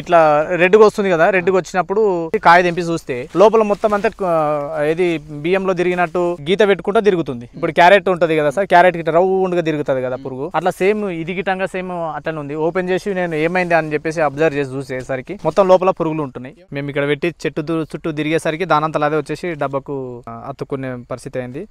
ఇట్లా రెడ్గా వస్తుంది కదా రెడ్గా వచ్చినప్పుడు కాయ తెంపి చూస్తే లోపల మొత్తం అంతా ఇది బియ్యంలో తిరిగినట్టు గీత పెట్టుకుంటా తిరుగుతుంది ఇప్పుడు క్యారెట్ ఉంటుంది కదా సార్ క్యారెట్ గిట్ట రౌండ్గా తిరుగుతుంది కదా పురుగు అట్లా సేమ్ ఇది గిటంగా సేమ్ అట్లనే ఉంది ఓపెన్ చేసి నేను ఏమైంది అని చెప్పేసి అబ్జర్వ్ చేసి చూసేసరికి మొత్తం లోపల పురుగులు ఉంటున్నాయి మేము ఇక్కడ పెట్టి చెట్టు చుట్టూ తిరిగేసరికి దానంతలా అదే వచ్చేసి డబ్బకు అతుక్కునే పరిస్థితి అయింది